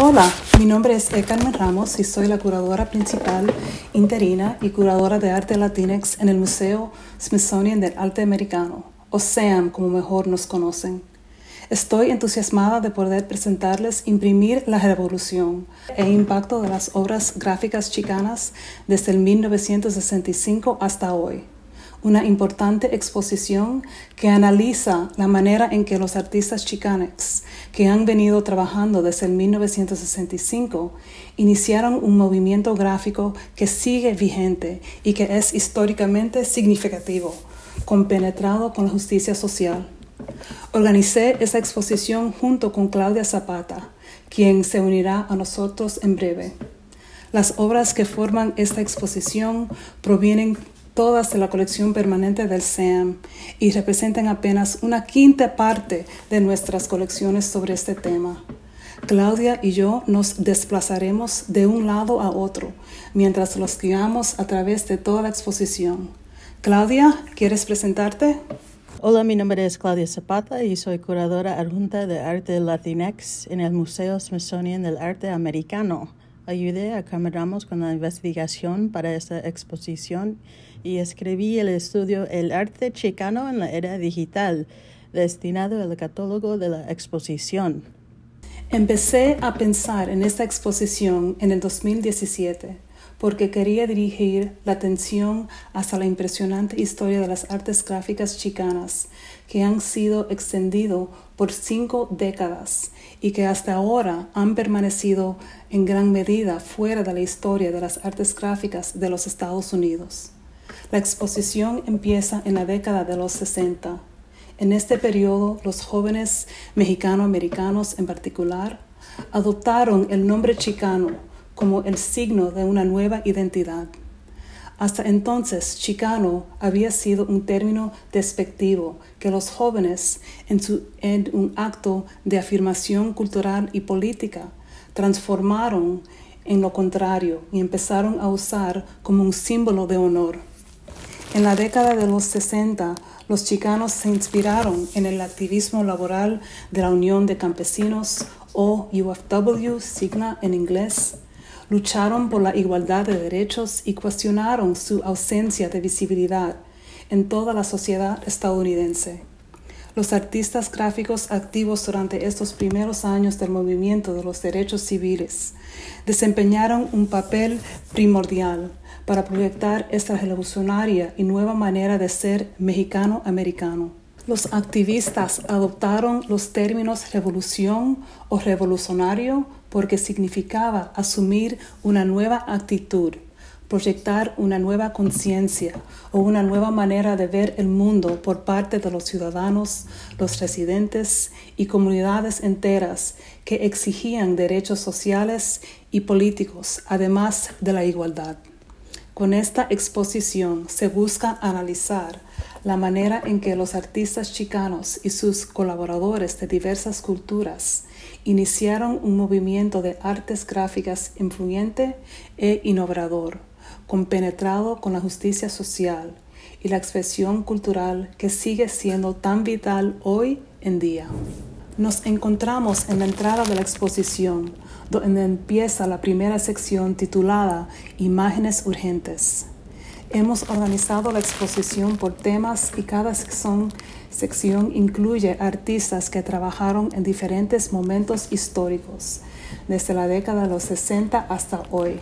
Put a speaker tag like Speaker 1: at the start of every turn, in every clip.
Speaker 1: Hola, mi nombre es e. Carmen Ramos y soy la curadora principal interina y curadora de arte latinex en el Museo Smithsonian del Arte Americano, o SAM como mejor nos conocen. Estoy entusiasmada de poder presentarles Imprimir la Revolución e impacto de las obras gráficas chicanas desde el 1965 hasta hoy una importante exposición que analiza la manera en que los artistas chicanes que han venido trabajando desde el 1965, iniciaron un movimiento gráfico que sigue vigente y que es históricamente significativo, compenetrado con la justicia social. Organicé esa exposición junto con Claudia Zapata, quien se unirá a nosotros en breve. Las obras que forman esta exposición provienen todas de la colección permanente del SEAM y representan apenas una quinta parte de nuestras colecciones sobre este tema. Claudia y yo nos desplazaremos de un lado a otro mientras los guiamos a
Speaker 2: través de toda la exposición. Claudia, ¿quieres presentarte? Hola, mi nombre es Claudia Zapata y soy curadora adjunta de arte latinex en el Museo Smithsonian del Arte Americano. Ayudé a Cameramos con la investigación para esta exposición y escribí el estudio El arte chicano en la era digital, destinado al catálogo de la exposición. Empecé a
Speaker 1: pensar en esta exposición en el 2017 porque quería dirigir la atención hasta la impresionante historia de las artes gráficas chicanas, que han sido extendido por cinco décadas y que hasta ahora han permanecido en gran medida fuera de la historia de las artes gráficas de los Estados Unidos. La exposición empieza en la década de los 60. En este periodo, los jóvenes mexicano-americanos en particular adoptaron el nombre chicano como el signo de una nueva identidad. Hasta entonces, chicano había sido un término despectivo que los jóvenes, en, en, un acto de afirmación cultural y política, transformaron en lo contrario y empezaron a usar como un símbolo de honor. En la década de los 60, los chicanos se inspiraron en el activismo laboral de la Unión de Campesinos o UFW, signa en inglés. Lucharon por la igualdad de derechos y cuestionaron su ausencia de visibilidad en toda la sociedad estadounidense. Los artistas gráficos activos durante estos primeros años del movimiento de los derechos civiles desempeñaron un papel primordial para proyectar esta revolucionaria y nueva manera de ser mexicano-americano. Los activistas adoptaron los términos revolución o revolucionario porque significaba asumir una nueva actitud, proyectar una nueva conciencia o una nueva manera de ver el mundo por parte de los ciudadanos, los residentes y comunidades enteras que exigían derechos sociales y políticos, además de la igualdad. Con esta exposición se busca analizar la manera en que los artistas chicanos y sus colaboradores de diversas culturas iniciaron un movimiento de artes gráficas influyente e innovador, compenetrado con la justicia social y la expresión cultural que sigue siendo tan vital hoy en día. Nos encontramos en la entrada de la exposición, donde empieza la primera sección titulada Imágenes Urgentes. Hemos organizado la exposición por temas y cada sección, incluye artistas que trabajaron en diferentes momentos históricos, desde la década de los 60 hasta hoy,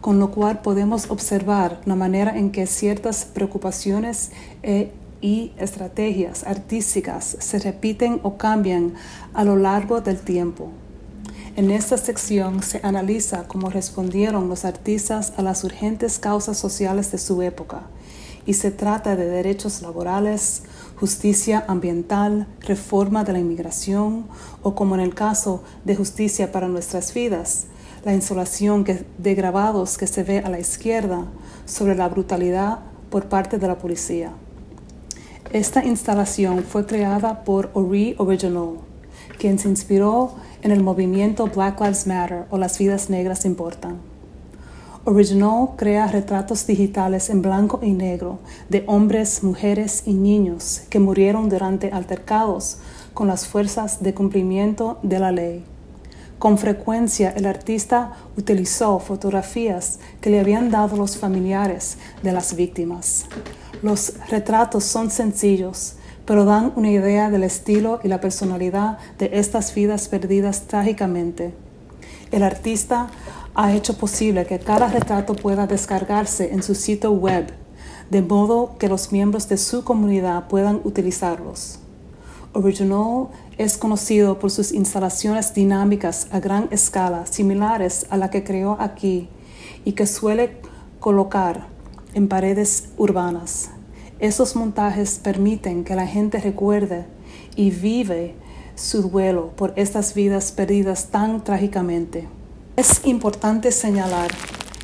Speaker 1: con lo cual podemos observar la manera en que ciertas preocupaciones e- y estrategias artísticas se repiten o cambian a lo largo del tiempo. En esta sección se analiza cómo respondieron los artistas a las urgentes causas sociales de su época y se trata de derechos laborales, justicia ambiental, reforma de la inmigración o como en el caso de justicia para nuestras vidas, la insolación de grabados que se ve a la izquierda sobre la brutalidad por parte de la policía. Esta instalación fue creada por Ori Original, quien se inspiró en el movimiento Black Lives Matter o Las vidas negras importan. Original crea retratos digitales en blanco y negro de hombres, mujeres y niños que murieron durante altercados con las fuerzas de cumplimiento de la ley. Con frecuencia el artista utilizó fotografías que le habían dado los familiares de las víctimas. Los retratos son sencillos, pero dan una idea del estilo y la personalidad de estas vidas perdidas trágicamente. El artista ha hecho posible que cada retrato pueda descargarse en su sitio web, de modo que los miembros de su comunidad puedan utilizarlos. Original es conocido por sus instalaciones dinámicas a gran escala, similares a la que creó aquí, y que suele colocar en paredes urbanas. Esos montajes permiten que la gente recuerde y vive su duelo por estas vidas perdidas tan trágicamente. Es importante señalar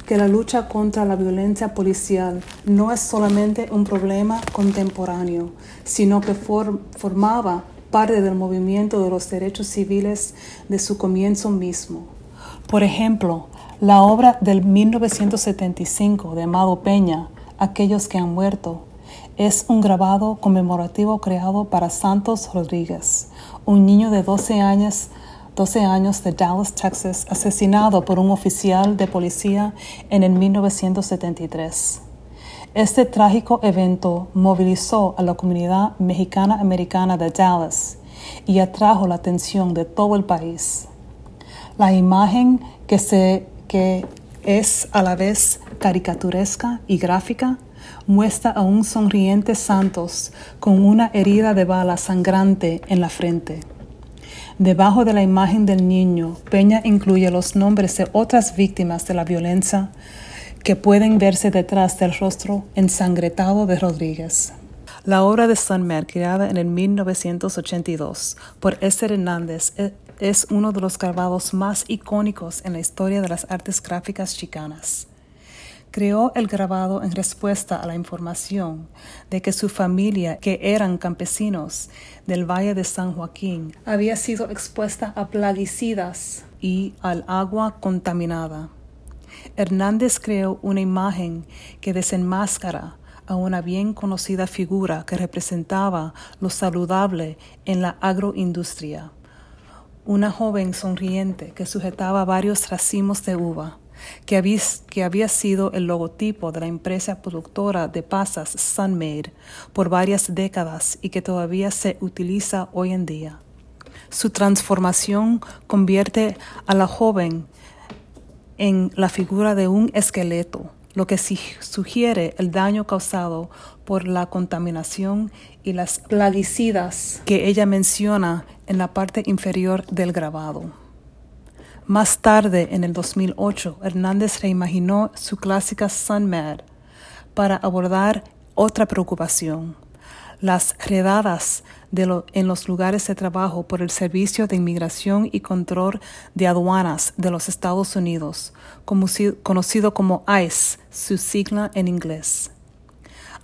Speaker 1: que la lucha contra la violencia policial no es solamente un problema contemporáneo, sino que formaba parte del movimiento de los derechos civiles de su comienzo mismo. Por ejemplo, la obra del 1975 de Amado Peña, Aquellos que han muerto, es un grabado conmemorativo creado para Santos Rodríguez, un niño de 12 años 12 años de Dallas, Texas, asesinado por un oficial de policía en el 1973. Este trágico evento movilizó a la comunidad mexicana-americana de Dallas y atrajo la atención de todo el país. La imagen que, se, que es a la vez caricaturesca y gráfica muestra a un sonriente Santos con una herida de bala sangrante en la frente. Debajo de la imagen del niño, Peña incluye los nombres de otras víctimas de la violencia que pueden verse detrás del rostro ensangretado de Rodríguez. La obra de Sunmer, creada en el 1982 por Esther Hernández, e, es uno de los grabados más icónicos en la historia de las artes gráficas chicanas creó el grabado en respuesta a la información de que su familia, que eran campesinos del Valle de San Joaquín, había sido expuesta a plaguicidas y al agua contaminada. Hernández creó una imagen que desenmascara a una bien conocida figura que representaba lo saludable en la agroindustria, una joven sonriente que sujetaba varios racimos de uva que había, sido el logotipo de la empresa productora de pasas Sunmade por varias décadas y que todavía se utiliza hoy en día. Su transformación convierte a la joven en la figura de un esqueleto, lo que sugiere el daño causado por la contaminación y las plaguicidas que ella menciona en la parte inferior del grabado. Más tarde, en el 2008, Hernández reimaginó su clásica Sun para abordar otra preocupación, las redadas en los lugares de trabajo por el Servicio de Inmigración y Control de Aduanas de los Estados Unidos, conocido como ICE, su sigla en inglés.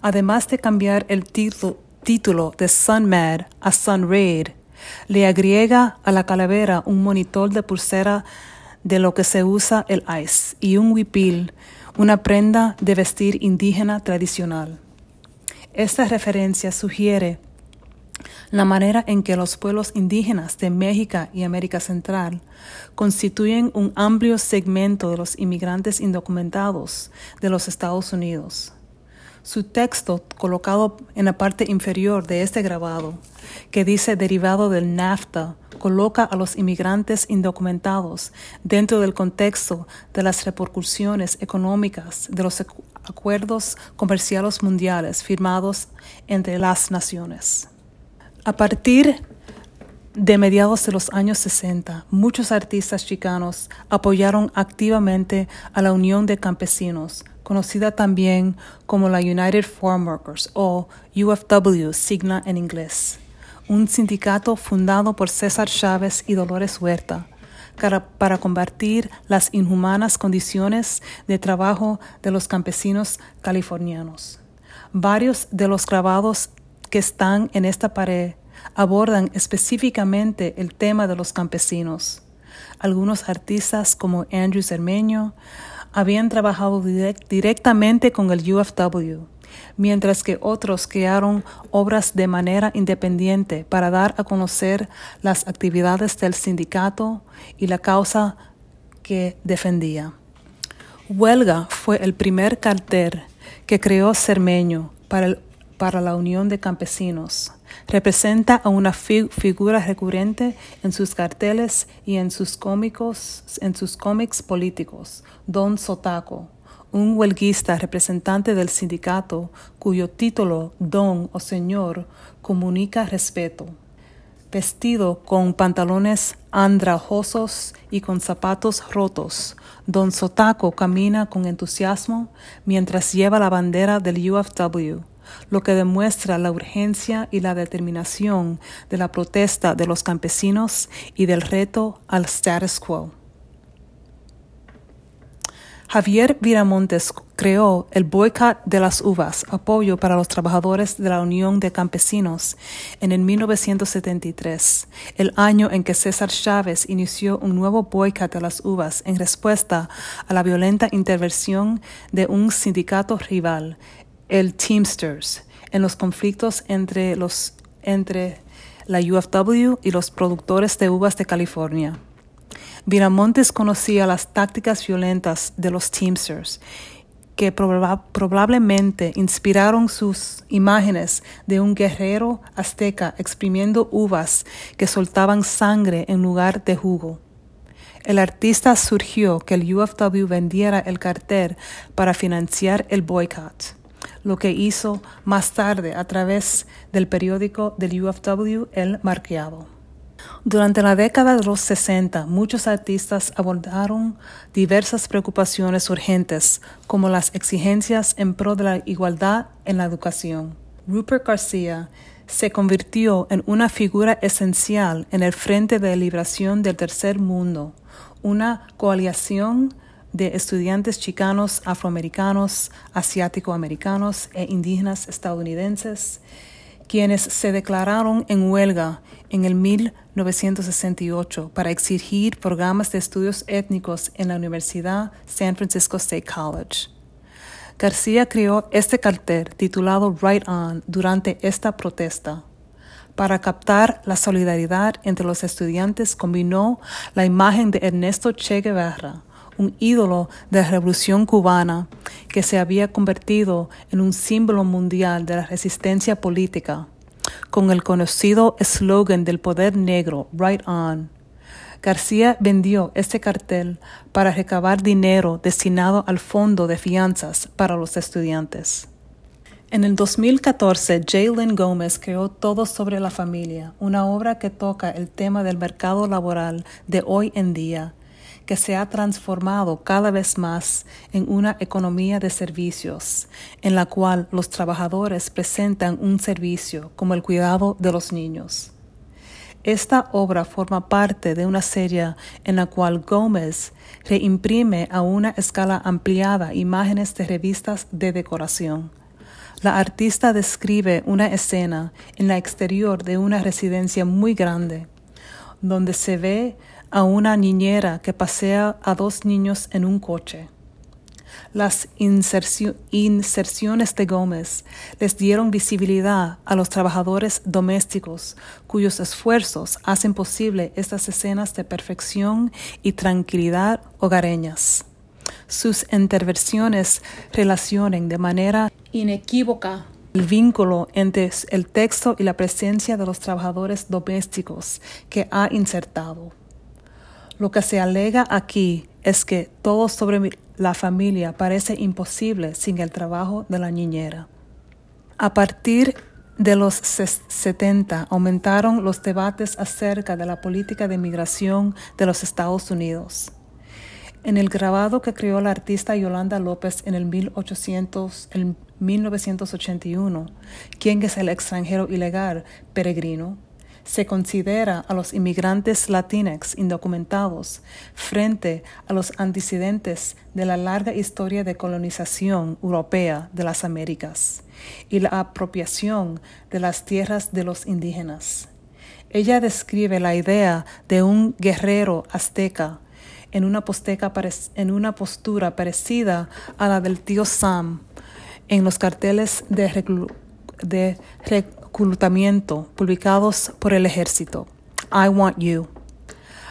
Speaker 1: Además de cambiar el título, de Sun a Sun le agrega a la calavera un monitor de pulsera de lo que se usa el ice y un huipil, una prenda de vestir indígena tradicional. Esta referencia sugiere la manera en que los pueblos indígenas de México y América Central constituyen un amplio segmento de los inmigrantes indocumentados de los Estados Unidos su texto colocado en la parte inferior de este grabado, que dice derivado del NAFTA, coloca a los inmigrantes indocumentados dentro del contexto de las repercusiones económicas de los acuerdos comerciales mundiales firmados entre las naciones. A partir de mediados de los años 60, muchos artistas chicanos apoyaron activamente a la Unión de Campesinos conocida también como la United Farm Workers o UFW, signa en inglés, un sindicato fundado por César Chávez y Dolores Huerta para, para combatir las inhumanas condiciones de trabajo de los campesinos californianos. Varios de los grabados que están en esta pared abordan específicamente el tema de los campesinos. Algunos artistas como Andrew Cermeño, habían trabajado directamente con el UFW, mientras que otros crearon obras de manera independiente para dar a conocer las actividades del sindicato y la causa que defendía. Huelga fue el primer cartel que creó Cermeño para, para la Unión de Campesinos Representa a una figura recurrente en sus carteles y en sus cómicos, en sus cómics políticos, Don Sotaco, un huelguista representante del sindicato cuyo título Don o Señor comunica respeto. Vestido con pantalones andrajosos y con zapatos rotos, Don Sotaco camina con entusiasmo mientras lleva la bandera del UFW lo que demuestra la urgencia y la determinación de la protesta de los campesinos y del reto al status quo. Javier Viramontes creó el boicot de las uvas, apoyo para los trabajadores de la Unión de Campesinos, en el 1973, el año en que César Chávez inició un nuevo boicot de las uvas en respuesta a la violenta intervención de un sindicato rival, el Teamsters en los conflictos entre, la UFW y los productores de uvas de California. Viramontes conocía las tácticas violentas de los Teamsters que probablemente inspiraron sus imágenes de un guerrero azteca exprimiendo uvas que soltaban sangre en lugar de jugo. El artista surgió que el UFW vendiera el cartel para financiar el boicot lo que hizo más tarde a través del periódico del UFW El Marqueado. Durante la década de los 60, muchos artistas abordaron diversas preocupaciones urgentes, como las exigencias en pro de la igualdad en la educación. Rupert García se convirtió en una figura esencial en el Frente de Liberación del Tercer Mundo, una coalición de estudiantes chicanos, afroamericanos, asiático-americanos e indígenas estadounidenses, quienes se declararon en huelga en el 1968 para exigir programas de estudios étnicos en la Universidad San Francisco State College. García creó este cartel titulado Right On durante esta protesta. Para captar la solidaridad entre los estudiantes combinó la imagen de Ernesto Che Guevara un ídolo de la revolución cubana que se había convertido en un símbolo mundial de la resistencia política, con el conocido eslogan del poder negro, Right On. García vendió este cartel para recabar dinero destinado al fondo de fianzas para los estudiantes. En el 2014, Jalen Gómez creó Todo sobre la familia, una obra que toca el tema del mercado laboral de hoy en día que se ha transformado cada vez más en una economía de servicios, en la cual los trabajadores presentan un servicio como el cuidado de los niños. Esta obra forma parte de una serie en la cual Gómez reimprime a una escala ampliada imágenes de revistas de decoración. La artista describe una escena en la exterior de una residencia muy grande, donde se ve a una niñera que pasea a dos niños en un coche. Las inserciones de Gómez les dieron visibilidad a los trabajadores domésticos cuyos esfuerzos hacen posible estas escenas de perfección y tranquilidad hogareñas. Sus intervenciones relacionan de manera inequívoca el vínculo entre el texto y la presencia de los trabajadores domésticos que ha insertado. Lo que se alega aquí es que todo sobre la familia parece imposible sin el trabajo de la niñera. A partir de los 70 aumentaron los debates acerca de la política de migración de los Estados Unidos. En el grabado que creó la artista Yolanda López en el, 1981, ¿Quién es el extranjero ilegal peregrino? se considera a los inmigrantes latinex indocumentados frente a los antecedentes de la larga historia de colonización europea de las Américas y la apropiación de las tierras de los indígenas. Ella describe la idea de un guerrero azteca en una, en una postura parecida a la del tío Sam en los carteles de, de reclutamiento publicados por el ejército. I want you.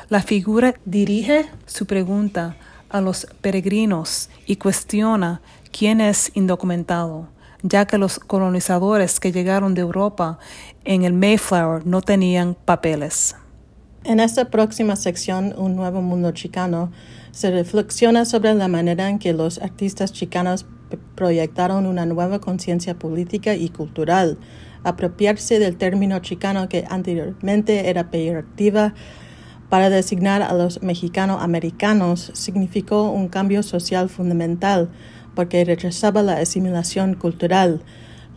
Speaker 1: La figura dirige su pregunta a los peregrinos y cuestiona quién es indocumentado, ya que los colonizadores que llegaron de Europa en el Mayflower no tenían papeles.
Speaker 2: En esta próxima sección, Un Nuevo Mundo Chicano, se reflexiona sobre la manera en que los artistas chicanos proyectaron una nueva conciencia política y cultural apropiarse del término chicano que anteriormente era peyorativa para designar a los mexicano-americanos significó un cambio social fundamental porque rechazaba la asimilación cultural.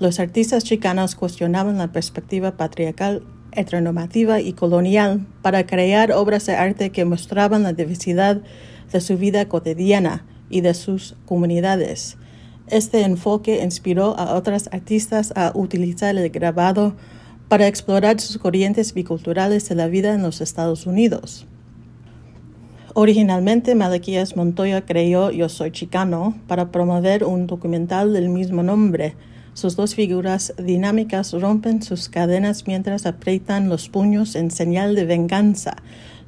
Speaker 2: Los artistas chicanos cuestionaban la perspectiva patriarcal, heteronormativa y colonial para crear obras de arte que mostraban la diversidad de su vida cotidiana y de sus comunidades. Este enfoque inspiró a otras artistas a utilizar el grabado para explorar sus corrientes biculturales de la vida en los Estados Unidos. Originalmente, Malaquías Montoya creó Yo Soy Chicano para promover un documental del mismo nombre. Sus dos figuras dinámicas rompen sus cadenas mientras aprietan los puños en señal de venganza,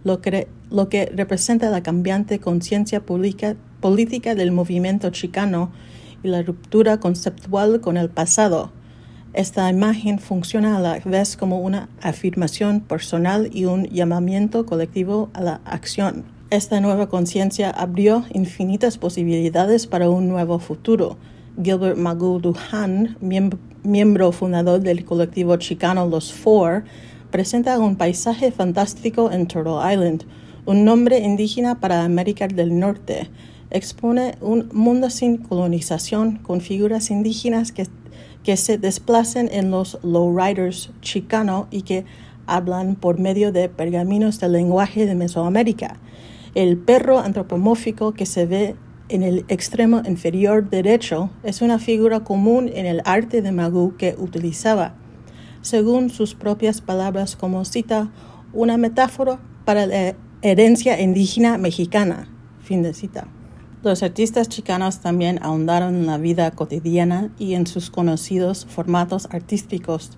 Speaker 2: lo que, lo que representa la cambiante conciencia política del movimiento chicano y la ruptura conceptual con el pasado. Esta imagen funciona a la vez como una afirmación personal y un llamamiento colectivo a la acción. Esta nueva conciencia abrió infinitas posibilidades para un nuevo futuro. Gilbert Magul Duhan, miembro fundador del colectivo chicano Los Four, presenta un paisaje fantástico en Turtle Island, un nombre indígena para América del Norte, expone un mundo sin colonización con figuras indígenas que, se desplacen en los lowriders chicano y que hablan por medio de pergaminos del lenguaje de Mesoamérica. El perro antropomórfico que se ve en el extremo inferior derecho es una figura común en el arte de Magú que utilizaba, según sus propias palabras como cita, una metáfora para la herencia indígena mexicana. Fin de cita. Los artistas chicanos también ahondaron en la vida cotidiana y en sus conocidos formatos artísticos.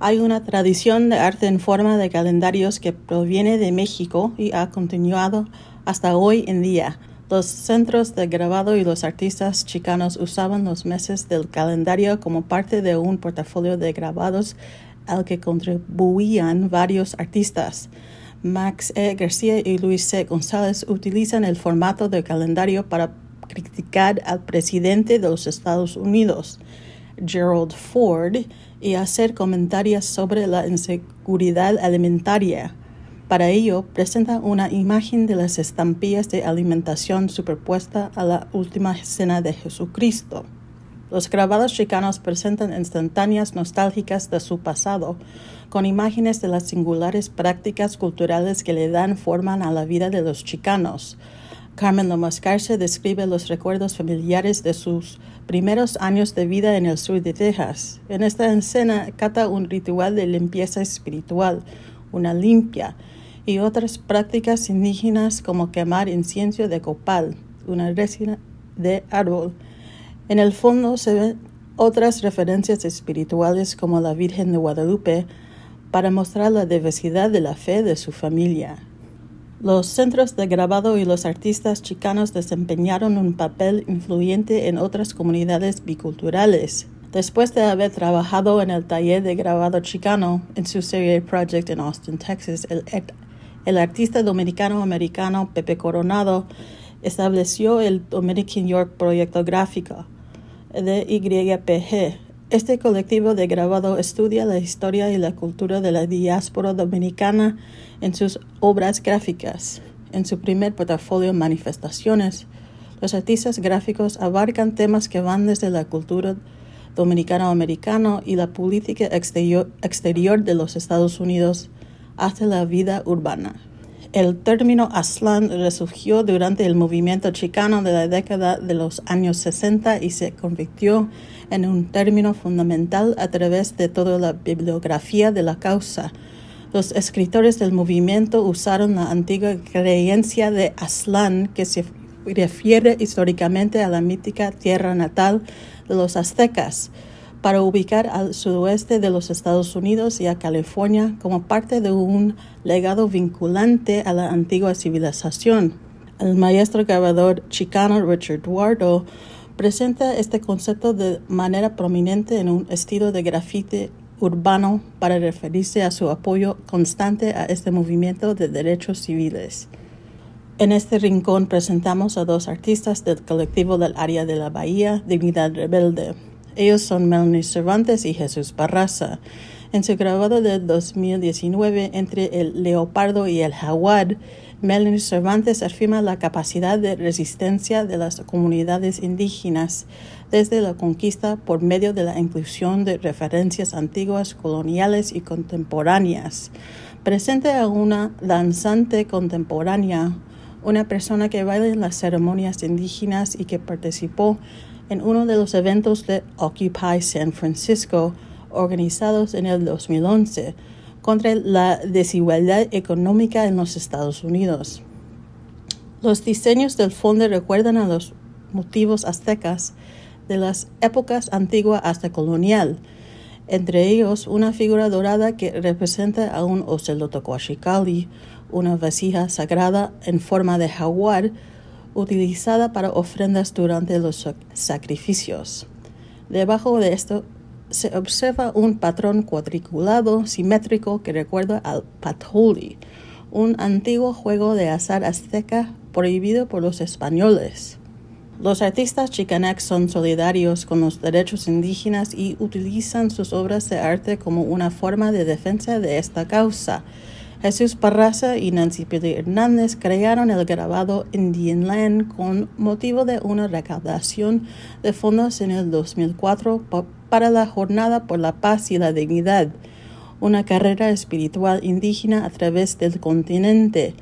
Speaker 2: Hay una tradición de arte en forma de calendarios que proviene de México y ha continuado hasta hoy en día. Los centros de grabado y los artistas chicanos usaban los meses del calendario como parte de un portafolio de grabados al que contribuían varios artistas. Max E. García y Luis C. González utilizan el formato de calendario para criticar al presidente de los Estados Unidos, Gerald Ford, y hacer comentarios sobre la inseguridad alimentaria. Para ello, presenta una imagen de las estampillas de alimentación superpuesta a la última cena de Jesucristo. Los grabados chicanos presentan instantáneas nostálgicas de su pasado, con imágenes de las singulares prácticas culturales que le dan forma a la vida de los chicanos. Carmen Lomascarce describe los recuerdos familiares de sus primeros años de vida en el sur de Texas. En esta escena cata un ritual de limpieza espiritual, una limpia, y otras prácticas indígenas como quemar incienso de copal, una resina de árbol en el fondo se ven otras referencias espirituales como la Virgen de Guadalupe para mostrar la diversidad de la fe de su familia. Los centros de grabado y los artistas chicanos desempeñaron un papel influyente en otras comunidades biculturales. Después de haber trabajado en el taller de grabado chicano en su serie Project en Austin, Texas, el, artista dominicano-americano Pepe Coronado estableció el Dominican York Proyecto Gráfico de YPG. Este colectivo de grabado estudia la historia y la cultura de la diáspora dominicana en sus obras gráficas. En su primer portafolio Manifestaciones, los artistas gráficos abarcan temas que van desde la cultura dominicano-americana y la política exterior, exterior de los Estados Unidos hasta la vida urbana. El término Aslan resurgió durante el movimiento chicano de la década de los años 60 y se convirtió en un término fundamental a través de toda la bibliografía de la causa. Los escritores del movimiento usaron la antigua creencia de Aslan, que se refiere históricamente a la mítica tierra natal de los aztecas para ubicar al sudoeste de los Estados Unidos y a California como parte de un legado vinculante a la antigua civilización. El maestro grabador chicano Richard Wardo presenta este concepto de manera prominente en un estilo de grafite urbano para referirse a su apoyo constante a este movimiento de derechos civiles. En este rincón presentamos a dos artistas del colectivo del área de la Bahía, Dignidad Rebelde. Ellos son Melanie Cervantes y Jesús Barraza. En su grabado de 2019 entre el leopardo y el jaguar, Melanie Cervantes afirma la capacidad de resistencia de las comunidades indígenas desde la conquista por medio de la inclusión de referencias antiguas, coloniales y contemporáneas. Presente a una danzante contemporánea, una persona que baila en las ceremonias indígenas y que participó en uno de los eventos de Occupy San Francisco organizados en el 2011 contra la desigualdad económica en los Estados Unidos. Los diseños del fondo recuerdan a los motivos aztecas de las épocas antigua hasta colonial, entre ellos una figura dorada que representa a un ocelote una vasija sagrada en forma de jaguar utilizada para ofrendas durante los sacrificios. Debajo de esto se observa un patrón cuadriculado simétrico que recuerda al patoli, un antiguo juego de azar azteca prohibido por los españoles. Los artistas Chicanac son solidarios con los derechos indígenas y utilizan sus obras de arte como una forma de defensa de esta causa. Jesús Parraza y Nancy Pedro Hernández crearon el grabado Indian Land con motivo de una recaudación de fondos en el 2004 para la Jornada por la Paz y la Dignidad, una carrera espiritual indígena a través del continente.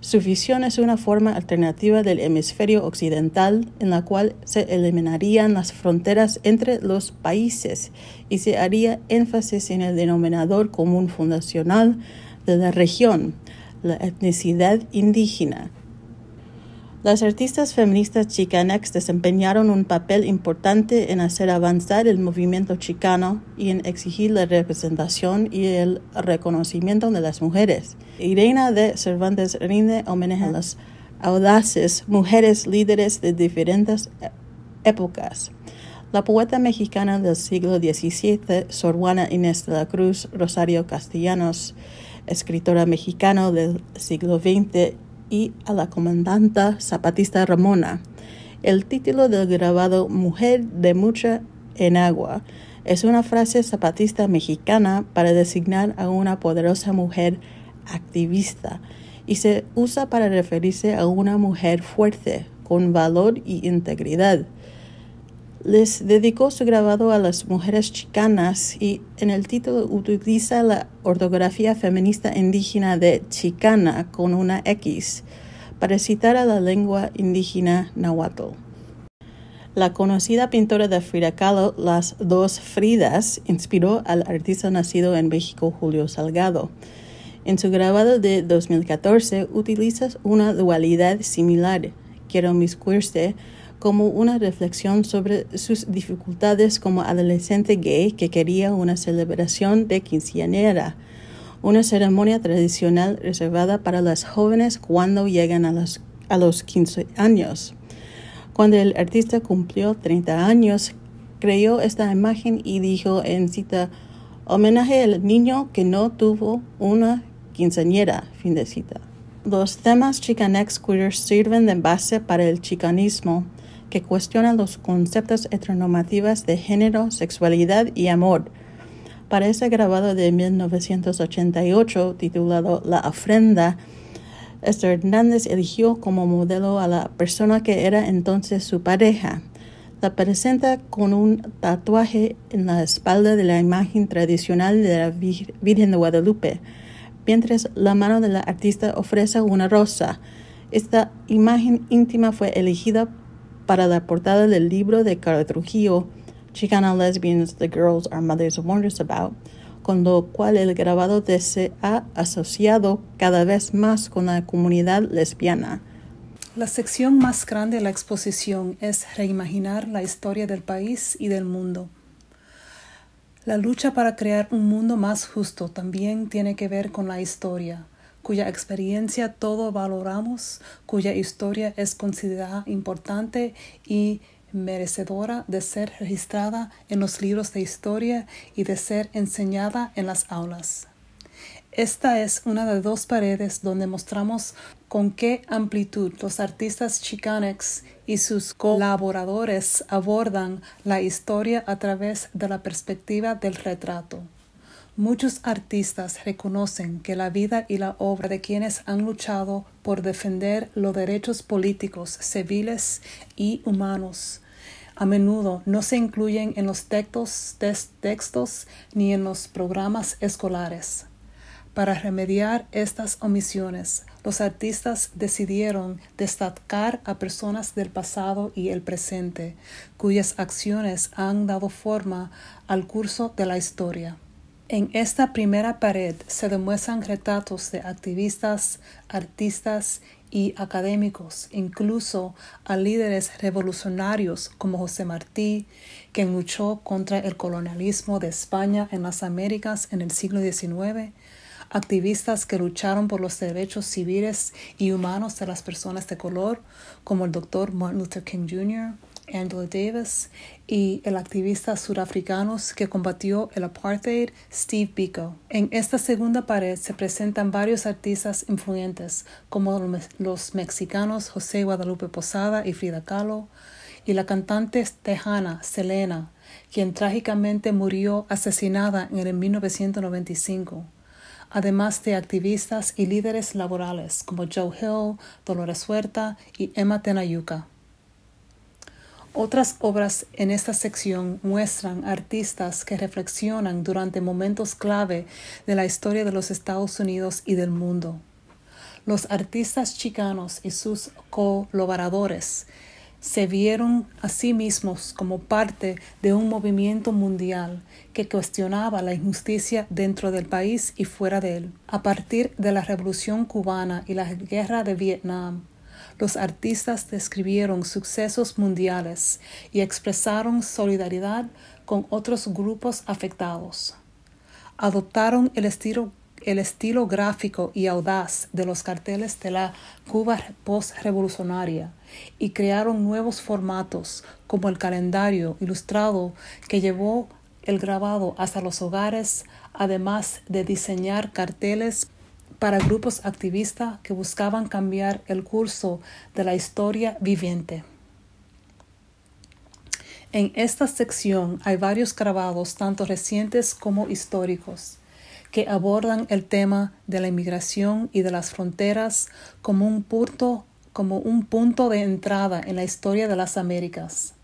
Speaker 2: Su visión es una forma alternativa del hemisferio occidental en la cual se eliminarían las fronteras entre los países y se haría énfasis en el denominador común fundacional de la región, la etnicidad indígena. Las artistas feministas chicanas desempeñaron un papel importante en hacer avanzar el movimiento chicano y en exigir la representación y el reconocimiento de las mujeres. Irena de Cervantes rinde homenaje a las audaces mujeres líderes de diferentes épocas. La poeta mexicana del siglo XVII, Sor Juana Inés de la Cruz Rosario Castellanos, escritora mexicana del siglo XX, y a la comandanta zapatista Ramona. El título del grabado Mujer de mucha en Agua es una frase zapatista mexicana para designar a una poderosa mujer activista y se usa para referirse a una mujer fuerte, con valor y integridad les dedicó su grabado a las mujeres chicanas y en el título utiliza la ortografía feminista indígena de chicana con una X para citar a la lengua indígena nahuatl. La conocida pintora de Frida Kahlo, Las Dos Fridas, inspiró al artista nacido en México Julio Salgado. En su grabado de 2014 utiliza una dualidad similar. Quiero mis como una reflexión sobre sus dificultades como adolescente gay que quería una celebración de quinceañera, una ceremonia tradicional reservada para las jóvenes cuando llegan a los, a 15 años. Cuando el artista cumplió 30 años, creó esta imagen y dijo en cita, homenaje al niño que no tuvo una quinceañera, fin de cita. Los temas Chicanx queer sirven de base para el chicanismo que cuestiona los conceptos heteronormativos de género, sexualidad y amor. Para ese grabado de 1988 titulado La ofrenda, Esther Hernández eligió como modelo a la persona que era entonces su pareja. La presenta con un tatuaje en la espalda de la imagen tradicional de la Virgen de Guadalupe, mientras la mano de la artista ofrece una rosa. Esta imagen íntima fue elegida para la portada del libro de Carla Trujillo, Chicana Lesbians, The Girls are Mothers of Wonders About, con lo cual el grabado se ha asociado cada vez más con la comunidad lesbiana. La sección
Speaker 1: más grande de la exposición es reimaginar la historia del país y del mundo. La lucha para crear un mundo más justo también tiene que ver con la historia, cuya experiencia todo valoramos, cuya historia es considerada importante y merecedora de ser registrada en los libros de historia y de ser enseñada en las aulas. Esta es una de dos paredes donde mostramos con qué amplitud los artistas chicanex y sus colaboradores abordan la historia a través de la perspectiva del retrato. Muchos artistas reconocen que la vida y la obra de quienes han luchado por defender los derechos políticos, civiles y humanos a menudo no se incluyen en los textos, ni en los programas escolares. Para remediar estas omisiones, los artistas decidieron destacar a personas del pasado y el presente, cuyas acciones han dado forma al curso de la historia. En esta primera pared se demuestran retratos de activistas, artistas y académicos, incluso a líderes revolucionarios como José Martí, quien luchó contra el colonialismo de España en las Américas en el siglo XIX, activistas que lucharon por los derechos civiles y humanos de las personas de color, como el doctor Martin Luther King Jr., Angela Davis, y el activista surafricano que combatió el apartheid, Steve Biko. En esta segunda pared se presentan varios artistas influyentes, como los mexicanos José Guadalupe Posada y Frida Kahlo, y la cantante tejana Selena, quien trágicamente murió asesinada en el 1995 además de activistas y líderes laborales como Joe Hill, Dolores Huerta y Emma Tenayuca. Otras obras en esta sección muestran artistas que reflexionan durante momentos clave de la historia de los Estados Unidos y del mundo. Los artistas chicanos y sus colaboradores se vieron a sí mismos como parte de un movimiento mundial que cuestionaba la injusticia dentro del país y fuera de él. A partir de la Revolución cubana y la Guerra de Vietnam, los artistas describieron sucesos mundiales y expresaron solidaridad con otros grupos afectados. Adoptaron el estilo, gráfico y audaz de los carteles de la Cuba postrevolucionaria y crearon nuevos formatos como el calendario ilustrado que llevó el grabado hasta los hogares, además de diseñar carteles para grupos activistas que buscaban cambiar el curso de la historia viviente. En esta sección hay varios grabados, tanto recientes como históricos, que abordan el tema de la inmigración y de las fronteras como un punto, de entrada en la historia de las Américas.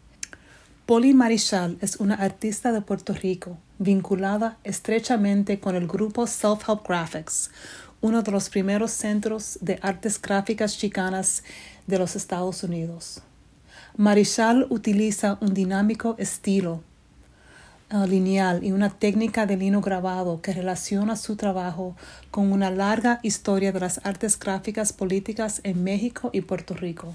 Speaker 1: Polly Marichal es una artista de Puerto Rico, vinculada estrechamente con el grupo Self Help Graphics, uno de los primeros centros de artes gráficas chicanas de los Estados Unidos. Marichal utiliza un dinámico estilo eh, lineal y una técnica de lino grabado que relaciona su trabajo con una larga historia de las artes gráficas políticas en México y Puerto Rico.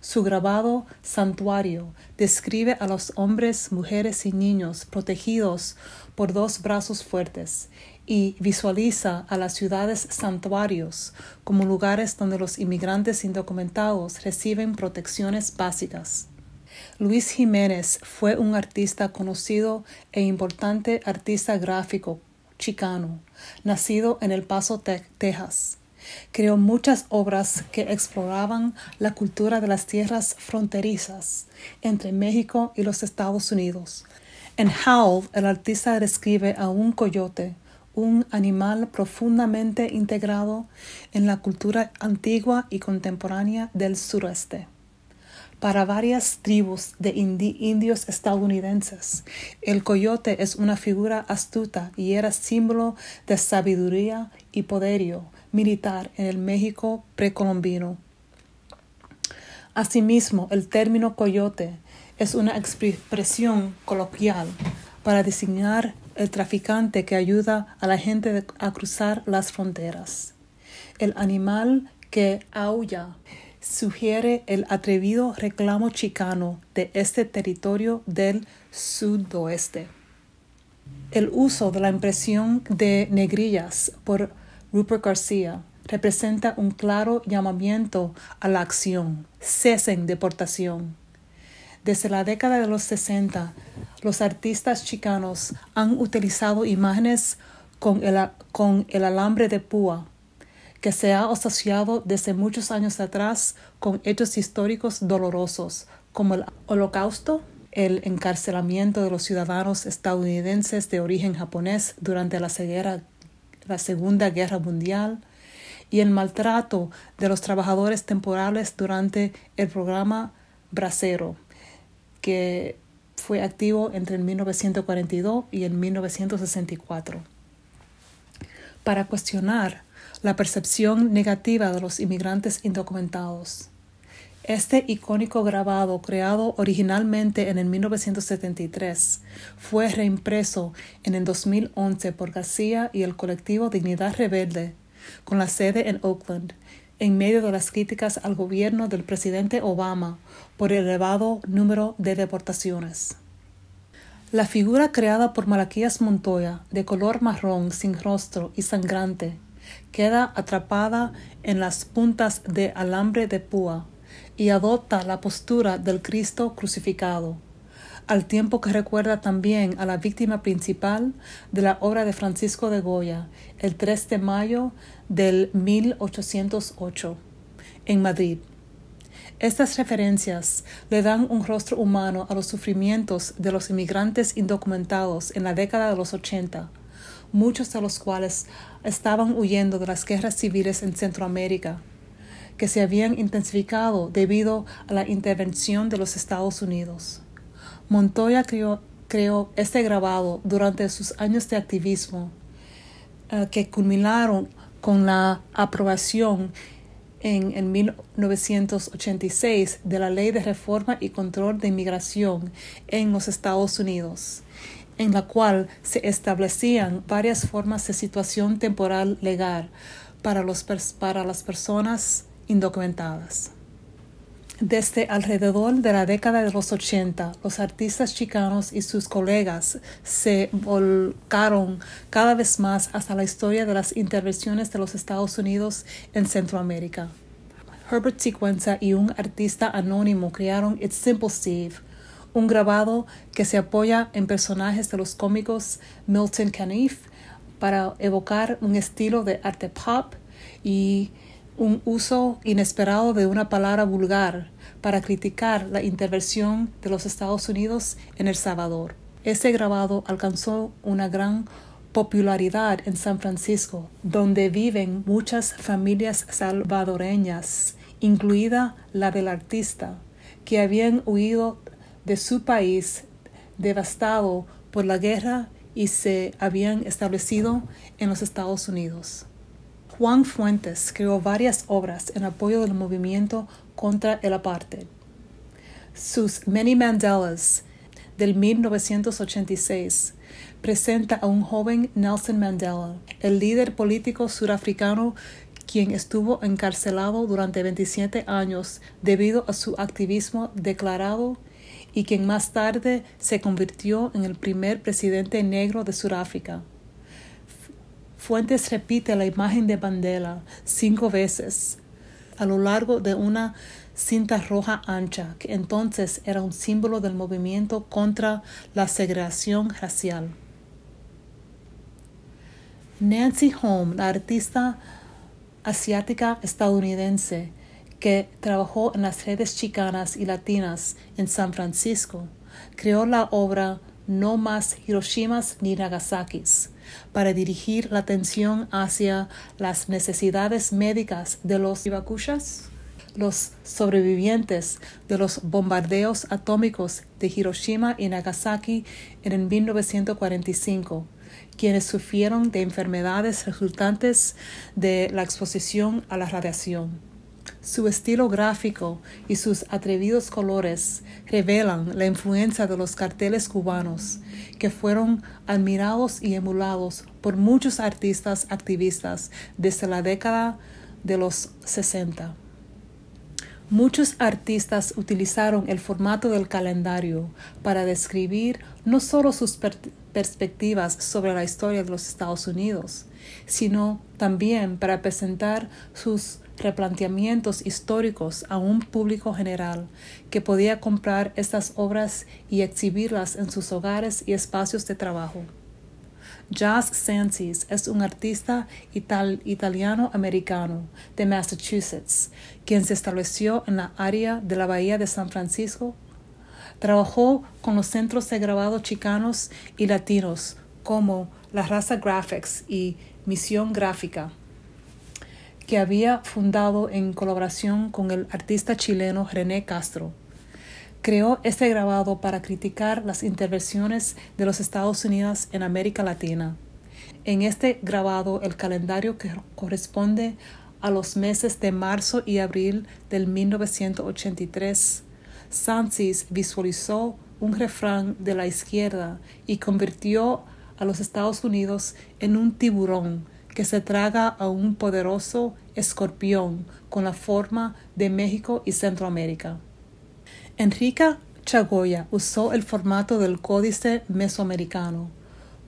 Speaker 1: Su grabado Santuario describe a los hombres, mujeres y niños protegidos por dos brazos fuertes y visualiza a las ciudades santuarios como lugares donde los inmigrantes indocumentados reciben protecciones básicas. Luis Jiménez fue un artista conocido e importante artista gráfico chicano, nacido en El Paso, Texas. Creó muchas obras que exploraban la cultura de las tierras fronterizas entre México y los Estados Unidos. En Howl, el artista describe a un coyote un animal profundamente integrado en la cultura antigua y contemporánea del Suroeste. Para varias tribus de indios estadounidenses, el coyote es una figura astuta y era símbolo de sabiduría y poderío militar en el México precolombino. Asimismo, el término coyote es una expresión coloquial para designar el traficante que ayuda a la gente a cruzar las fronteras. El animal que aúlla sugiere el atrevido reclamo chicano de este territorio del sudoeste. El uso de la impresión de negrillas por Rupert García representa un claro llamamiento a la acción. Cesen deportación. Desde la década de los 60, los artistas chicanos han utilizado imágenes con el, alambre de púa, que se ha asociado desde muchos años atrás con hechos históricos dolorosos, como el holocausto, el encarcelamiento de los ciudadanos estadounidenses de origen japonés durante la, la Segunda Guerra Mundial, y el maltrato de los trabajadores temporales durante el programa Bracero que fue activo entre el 1942 y el 1964. Para cuestionar la percepción negativa de los inmigrantes indocumentados. Este icónico grabado, creado originalmente en el 1973, fue reimpreso en el 2011 por García y el colectivo Dignidad Rebelde, con la sede en Oakland, en medio de las críticas al gobierno del presidente Obama por el elevado número de deportaciones. La figura creada por Malaquías Montoya, de color marrón, sin rostro y sangrante, queda atrapada en las puntas de alambre de púa y adopta la postura del Cristo crucificado al tiempo que recuerda también a la víctima principal de la obra de Francisco de Goya el 3 de mayo del 1808 en Madrid. Estas referencias le dan un rostro humano a los sufrimientos de los inmigrantes indocumentados en la década de los 80, muchos de los cuales estaban huyendo de las guerras civiles en Centroamérica, que se habían intensificado debido a la intervención de los Estados Unidos. Montoya creó, este grabado durante sus años de activismo eh, que culminaron con la aprobación en, en, 1986 de la Ley de Reforma y Control de Inmigración en los Estados Unidos, en la cual se establecían varias formas de situación temporal legal para las personas indocumentadas. Desde alrededor de la década de los 80, los artistas chicanos y sus colegas se volcaron cada vez más hasta la historia de las intervenciones de los Estados Unidos en Centroamérica. Herbert Sequenza y un artista anónimo crearon It's Simple Steve, un grabado que se apoya en personajes de los cómicos Milton Caniff para evocar un estilo de arte pop y un uso inesperado de una palabra vulgar para criticar la intervención de los Estados Unidos en El Salvador. Este grabado alcanzó una gran popularidad en San Francisco, donde viven muchas familias salvadoreñas, incluida la del artista, que habían huido de su país devastado por la guerra y se habían establecido en los Estados Unidos. Juan Fuentes creó varias obras en apoyo del movimiento contra el apartheid. Sus Many Mandelas del 1986 presenta a un joven Nelson Mandela, el líder político surafricano quien estuvo encarcelado durante 27 años debido a su activismo declarado y quien más tarde se convirtió en el primer presidente negro de Sudáfrica. Fuentes repite la imagen de Mandela cinco veces a lo largo de una cinta roja ancha, que entonces era un símbolo del movimiento contra la segregación racial. Nancy Home, la artista asiática estadounidense que trabajó en las redes chicanas y latinas en San Francisco, creó la obra No más Hiroshimas ni Nagasakis, para dirigir la atención hacia las necesidades médicas de los ibakushas, los sobrevivientes de los bombardeos atómicos de Hiroshima y Nagasaki en 1945 quienes sufrieron de enfermedades resultantes de la exposición a la radiación. Su estilo gráfico y sus atrevidos colores revelan la influencia de los carteles cubanos, que fueron admirados y emulados por muchos artistas activistas desde la década de los 60. Muchos artistas utilizaron el formato del calendario para describir no solo sus perspectivas sobre la historia de los Estados Unidos, sino también para presentar sus replanteamientos históricos a un público general que podía comprar estas obras y exhibirlas en sus hogares y espacios de trabajo. Jazz Santis es un artista italiano-americano de Massachusetts, quien se estableció en la área de la Bahía de San Francisco. Trabajó con los centros de grabado chicanos y latinos como la Raza Graphics y Misión Gráfica que había fundado en colaboración con el artista chileno René Castro. Creó este grabado para criticar las intervenciones de los Estados Unidos en América Latina. En este grabado el calendario que corresponde a los meses de marzo y abril del 1983, Sánchez visualizó un refrán de la izquierda y convirtió a los Estados Unidos en un tiburón que se traga a un poderoso escorpión con la forma de México y Centroamérica. Enrique Chagoya usó el formato del Códice Mesoamericano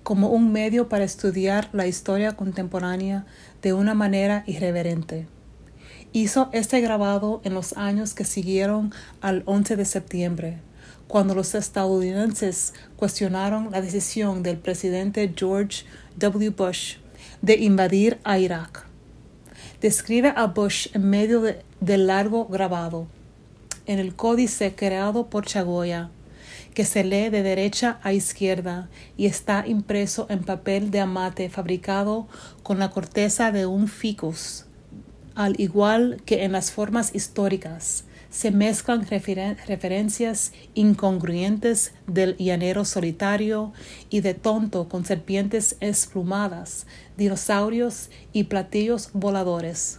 Speaker 1: como un medio para estudiar la historia contemporánea de una manera irreverente. Hizo este grabado en los años que siguieron al 11 de septiembre, cuando los estadounidenses cuestionaron la decisión del presidente George W. Bush de invadir a Irak. Describe a Bush en medio del largo grabado, en el códice creado por Chagoya, que se lee de derecha a izquierda y está impreso en papel de amate fabricado con la corteza de un ficus, al igual que en las formas históricas se mezclan referencias incongruentes del llanero solitario y de tonto con serpientes esplumadas, dinosaurios y platillos voladores.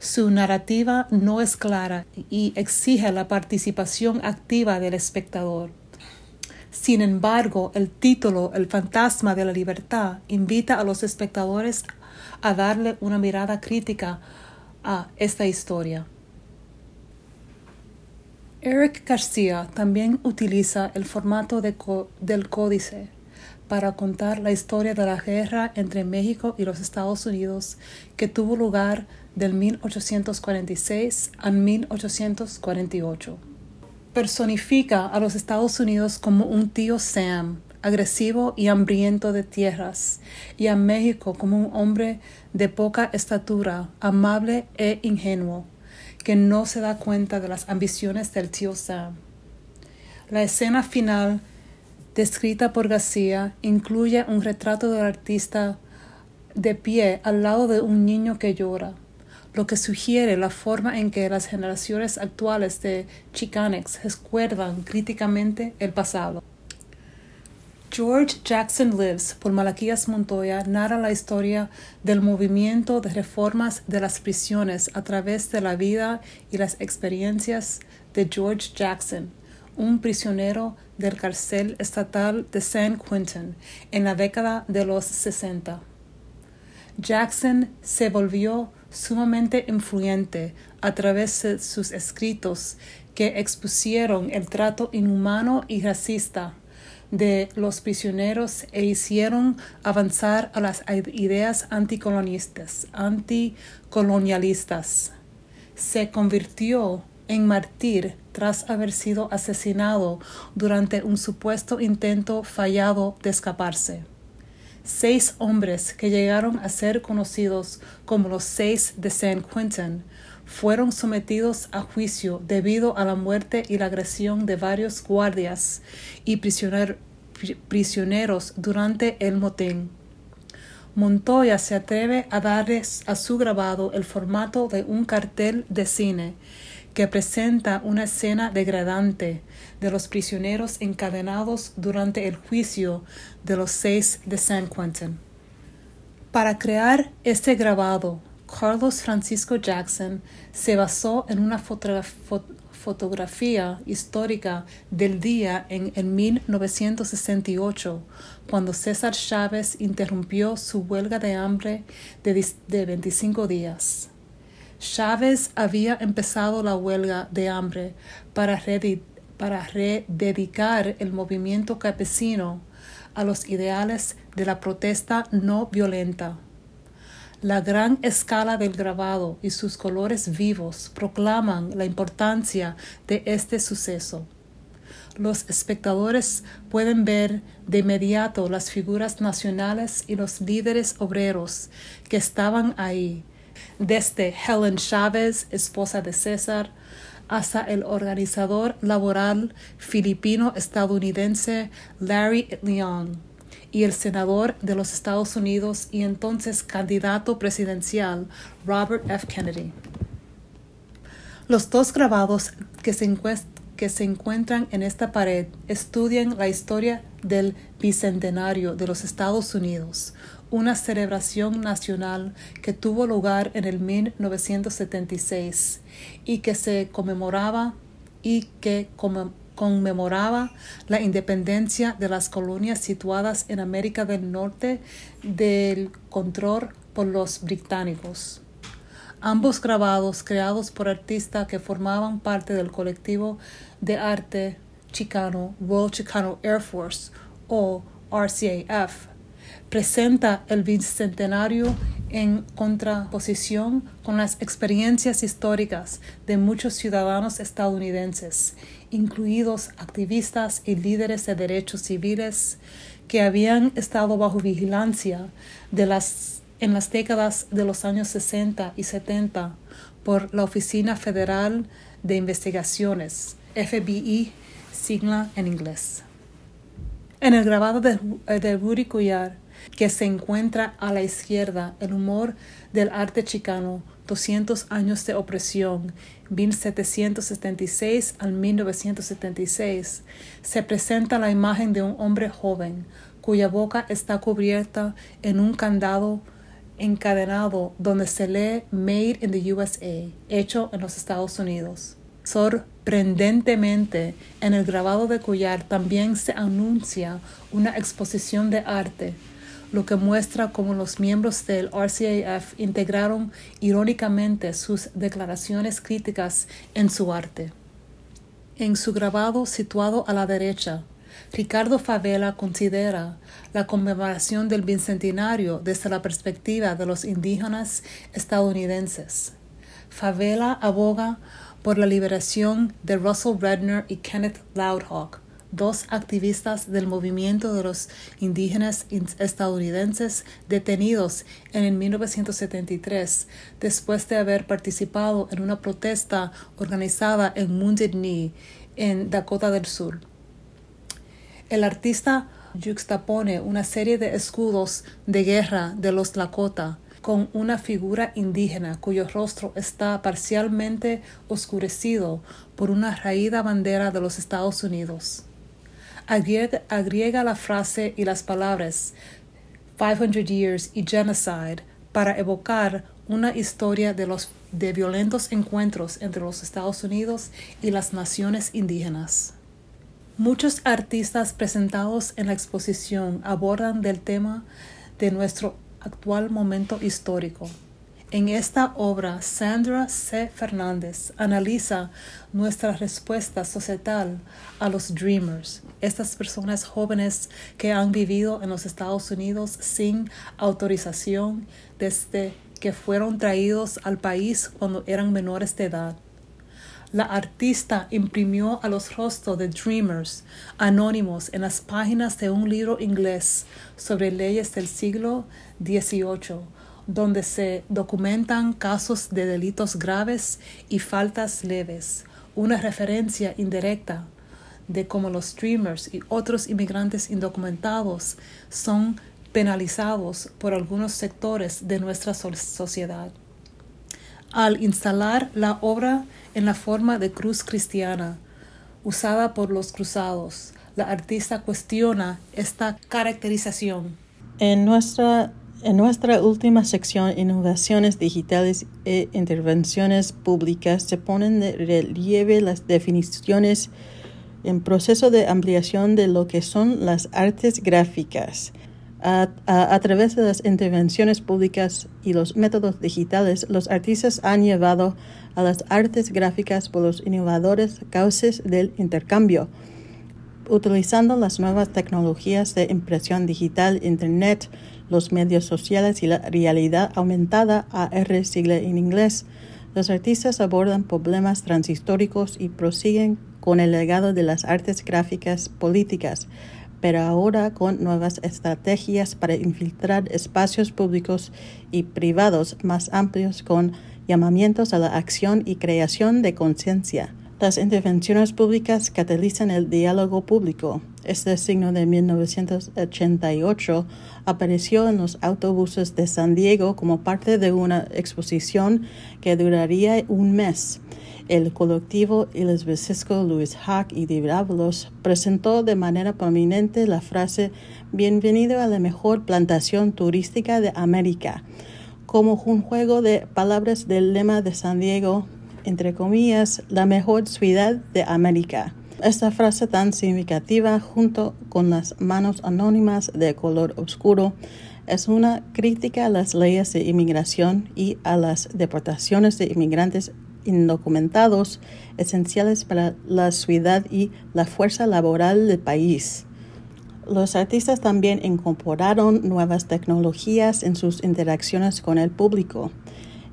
Speaker 1: Su narrativa no es clara y exige la participación activa del espectador. Sin embargo, el título El fantasma de la libertad invita a los espectadores a darle una mirada crítica a esta historia. Eric García también utiliza el formato del códice para contar la historia de la guerra entre México y los Estados Unidos que tuvo lugar del 1846 al 1848. Personifica a los Estados Unidos como un tío Sam, agresivo y hambriento de tierras, y a México como un hombre de poca estatura, amable e ingenuo que no se da cuenta de las ambiciones del tío Sam. La escena final, descrita por García, incluye un retrato del artista de pie al lado de un niño que llora, lo que sugiere la forma en que las generaciones actuales de Chicanex recuerdan críticamente el pasado. George Jackson Lives por Malaquías Montoya narra la historia del movimiento de reformas de las prisiones a través de la vida y las experiencias de George Jackson, un prisionero del cárcel estatal de San Quentin en la década de los 60. Jackson se volvió sumamente influyente a través de sus escritos que expusieron el trato inhumano y racista de los prisioneros e hicieron avanzar a las ideas anticolonistas, anticolonialistas. Se convirtió en mártir tras haber sido asesinado durante un supuesto intento fallado de escaparse. Seis hombres que llegaron a ser conocidos como los seis de San Quentin fueron sometidos a juicio debido a la muerte y la agresión de varios guardias y prisioneros durante el motín. Montoya se atreve a darles a su grabado el formato de un cartel de cine que presenta una escena degradante de los prisioneros encadenados durante el juicio de los seis de San Quentin. Para crear este grabado, Carlos Francisco Jackson se basó en una fotografía histórica del día en, 1968, cuando César Chávez interrumpió su huelga de hambre de, 25 días. Chávez había empezado la huelga de hambre para, para rededicar el movimiento campesino a los ideales de la protesta no violenta. La gran escala del grabado y sus colores vivos proclaman la importancia de este suceso. Los espectadores pueden ver de inmediato las figuras nacionales y los líderes obreros que estaban ahí, desde Helen Chávez, esposa de César, hasta el organizador laboral filipino-estadounidense Larry Leon y el senador de los Estados Unidos y entonces candidato presidencial Robert F. Kennedy. Los dos grabados que se, que se encuentran en esta pared estudian la historia del Bicentenario de los Estados Unidos, una celebración nacional que tuvo lugar en el 1976 y que se conmemoraba y que conmemoraba conmemoraba la independencia de las colonias situadas en América del Norte del control por los británicos. Ambos grabados creados por artistas que formaban parte del colectivo de arte chicano World Chicano Air Force o RCAF presenta el bicentenario en contraposición con las experiencias históricas de muchos ciudadanos estadounidenses, incluidos activistas y líderes de derechos civiles que habían estado bajo vigilancia las, en las décadas de los años 60 y 70 por la Oficina Federal de Investigaciones, FBI, sigla en inglés. En el grabado de, de Rudy que se encuentra a la izquierda, el humor del arte chicano, 200 años de opresión, 1776 al 1976, se presenta la imagen de un hombre joven cuya boca está cubierta en un candado encadenado donde se lee Made in the USA, hecho en los Estados Unidos. Sorprendentemente, en el grabado de collar también se anuncia una exposición de arte lo que muestra cómo los miembros del RCAF integraron irónicamente sus declaraciones críticas en su arte. En su grabado situado a la derecha, Ricardo Favela considera la conmemoración del Bicentenario desde la perspectiva de los indígenas estadounidenses. Favela aboga por la liberación de Russell Redner y Kenneth Loudhawk dos activistas del movimiento de los indígenas estadounidenses detenidos en 1973 después de haber participado en una protesta organizada en Wounded en Dakota del Sur. El artista juxtapone una serie de escudos de guerra de los Lakota con una figura indígena cuyo rostro está parcialmente oscurecido por una raída bandera de los Estados Unidos. Agrega, agrega la frase y las palabras 500 years y genocide para evocar una historia de los de violentos encuentros entre los Estados Unidos y las naciones indígenas. Muchos artistas presentados en la exposición abordan del tema de nuestro actual momento histórico, en esta obra, Sandra C. Fernández analiza nuestra respuesta societal a los Dreamers, estas personas jóvenes que han vivido en los Estados Unidos sin autorización desde que fueron traídos al país cuando eran menores de edad. La artista imprimió a los rostros de Dreamers anónimos en las páginas de un libro inglés sobre leyes del siglo XVIII donde se documentan casos de delitos graves y faltas leves, una referencia indirecta de cómo los streamers y otros inmigrantes indocumentados son penalizados por algunos sectores de nuestra sociedad. Al instalar la obra en la forma de cruz cristiana, usada por los cruzados, la artista cuestiona esta caracterización.
Speaker 2: En nuestra en nuestra última sección, innovaciones digitales e intervenciones públicas, se ponen de relieve las definiciones en proceso de ampliación de lo que son las artes gráficas. A, través de las intervenciones públicas y los métodos digitales, los artistas han llevado a las artes gráficas por los innovadores cauces del intercambio. Utilizando las nuevas tecnologías de impresión digital, Internet, los medios sociales y la realidad aumentada AR sigla en inglés. Los artistas abordan problemas transhistóricos y prosiguen con el legado de las artes gráficas políticas, pero ahora con nuevas estrategias para infiltrar espacios públicos y privados más amplios con llamamientos a la acción y creación de conciencia. Las intervenciones públicas catalizan el diálogo público, este signo de 1988 apareció en los autobuses de San Diego como parte de una exposición que duraría un mes. El colectivo Iles Luis Hack y Diablos presentó de manera prominente la frase Bienvenido a la mejor plantación turística de América, como un juego de palabras del lema de San Diego, entre comillas, la mejor ciudad de América. Esta frase tan significativa junto con las manos anónimas de color oscuro es una crítica a las leyes de inmigración y a las deportaciones de inmigrantes indocumentados esenciales para la ciudad y la fuerza laboral del país. Los artistas también incorporaron nuevas tecnologías en sus interacciones con el público.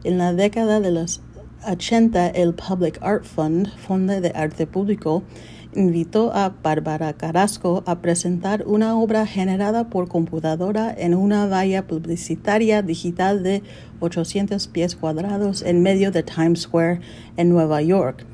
Speaker 2: En la década de los 80, el Public Art Fund, Fondo de Arte Público, invitó a Bárbara Carrasco a presentar una obra generada por computadora en una valla publicitaria digital de 800 pies cuadrados en medio de Times Square en Nueva York.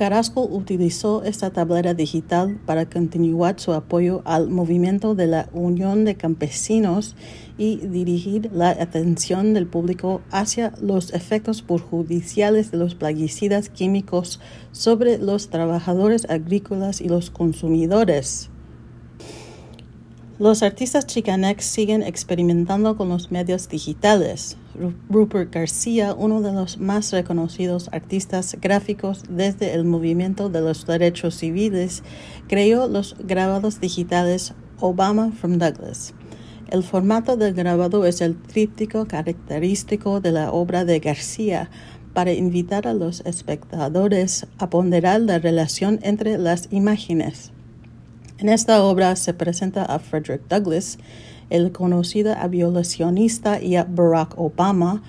Speaker 2: Carrasco utilizó esta tablera digital para continuar su apoyo al movimiento de la Unión de Campesinos y dirigir la atención del público hacia los efectos perjudiciales de los plaguicidas químicos sobre los trabajadores agrícolas y los consumidores. Los artistas chicanex siguen experimentando con los medios digitales. Rupert García, uno de los más reconocidos artistas gráficos desde el movimiento de los derechos civiles, creó los grabados digitales Obama from Douglas. El formato del grabado es el tríptico característico de la obra de García para invitar a los espectadores a ponderar la relación entre las imágenes. En esta obra se presenta a Frederick Douglass, el conocido abolicionista y Barack Obama,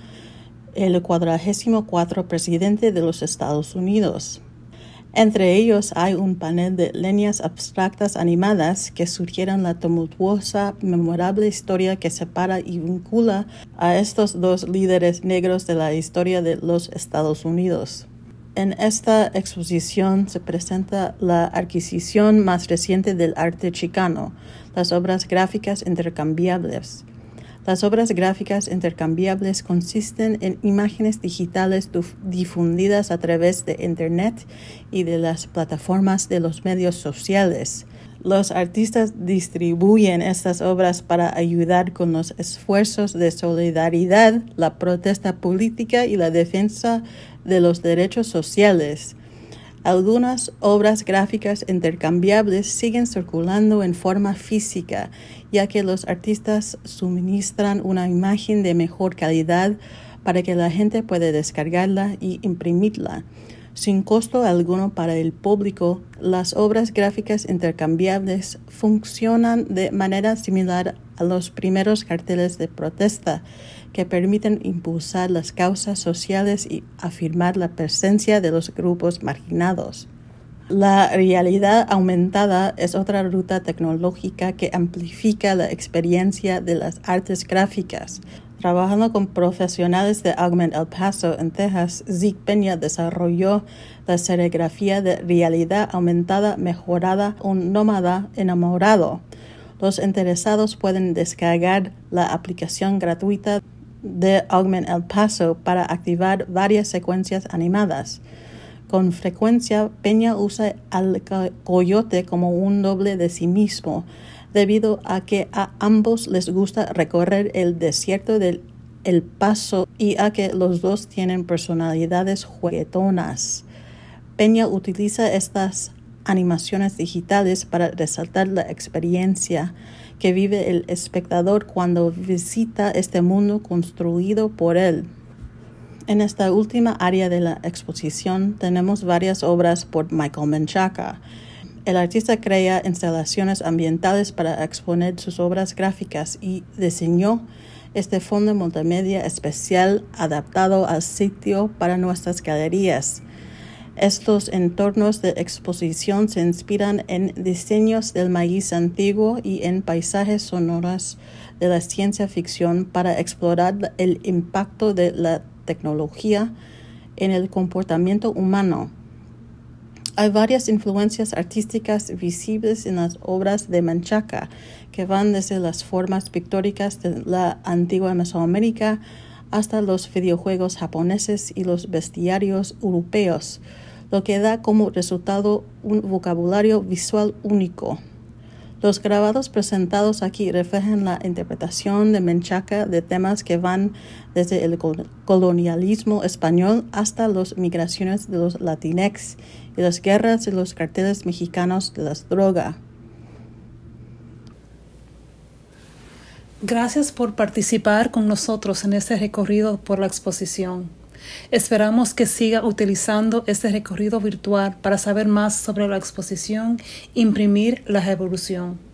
Speaker 2: el 44 presidente de los Estados Unidos. Entre ellos hay un panel de líneas abstractas animadas que sugieren la tumultuosa, memorable historia que separa y vincula a estos dos líderes negros de la historia de los Estados Unidos. En esta exposición se presenta la adquisición más reciente del arte chicano, las obras gráficas intercambiables. Las obras gráficas intercambiables consisten en imágenes digitales difundidas a través de Internet y de las plataformas de los medios sociales. Los artistas distribuyen estas obras para ayudar con los esfuerzos de solidaridad, la protesta política y la defensa de los derechos sociales. Algunas obras gráficas intercambiables siguen circulando en forma física, ya que los artistas suministran una imagen de mejor calidad para que la gente pueda descargarla y imprimirla. Sin costo alguno para el público, las obras gráficas intercambiables funcionan de manera similar a los primeros carteles de protesta, que permiten impulsar las causas sociales y afirmar la presencia de los grupos marginados. La realidad aumentada es otra ruta tecnológica que amplifica la experiencia de las artes gráficas. Trabajando con profesionales de Augment El Paso en Texas, Zeke Peña desarrolló la serigrafía de realidad aumentada mejorada Un nómada enamorado. Los interesados pueden descargar la aplicación gratuita de Augment El Paso para activar varias secuencias animadas. Con frecuencia, Peña usa al coyote como un doble de sí mismo debido a que a ambos les gusta recorrer el desierto del El Paso y a que los dos tienen personalidades juguetonas. Peña utiliza estas animaciones digitales para resaltar la experiencia que vive el espectador cuando visita este mundo construido por él. En esta última área de la exposición tenemos varias obras por Michael Menchaca, el artista crea instalaciones ambientales para exponer sus obras gráficas y diseñó este fondo multimedia especial adaptado al sitio para nuestras galerías. Estos entornos de exposición se inspiran en diseños del maíz antiguo y en paisajes sonoros de la ciencia ficción para explorar el impacto de la tecnología en el comportamiento humano. Hay varias influencias artísticas visibles en las obras de Manchaca, que van desde las formas pictóricas de la antigua Mesoamérica hasta los videojuegos japoneses y los bestiarios europeos, lo que da como resultado un vocabulario visual único. Los grabados presentados aquí reflejan la interpretación de Menchaca de temas que van desde el colonialismo español hasta las migraciones de los latinex y las guerras y los carteles mexicanos de las drogas.
Speaker 1: Gracias por participar con nosotros en este recorrido por la exposición. Esperamos que siga utilizando este recorrido virtual para saber más sobre la exposición Imprimir la Revolución.